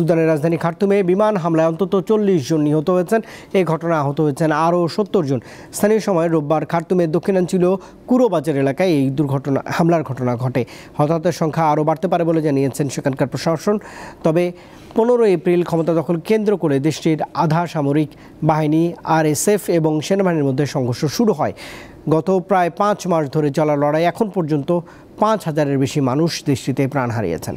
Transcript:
সুদানের রাজধানী খার্তুমে বিমান হামলায় অন্তত চল্লিশ জন নিহত হয়েছেন এ ঘটনা আহত হয়েছেন আরও সত্তর জন স্থানীয় সময় রোববার খার্তুমের দক্ষিণাঞ্চল কুরোবাজার এলাকায় এই দুর্ঘটনা হামলার ঘটনা ঘটে হতাহতের সংখ্যা আরও বাড়তে পারে বলে জানিয়েছেন সেখানকার প্রশাসন তবে পনেরো এপ্রিল ক্ষমতা দখল কেন্দ্র করে দেশটির আধা সামরিক বাহিনী আরএসএফ এবং সেনাবাহিনীর মধ্যে সংঘর্ষ শুরু হয় গত প্রায় পাঁচ মাস ধরে চলা লড়াই এখন পর্যন্ত পাঁচ হাজারের বেশি মানুষ দেশটিতে প্রাণ হারিয়েছেন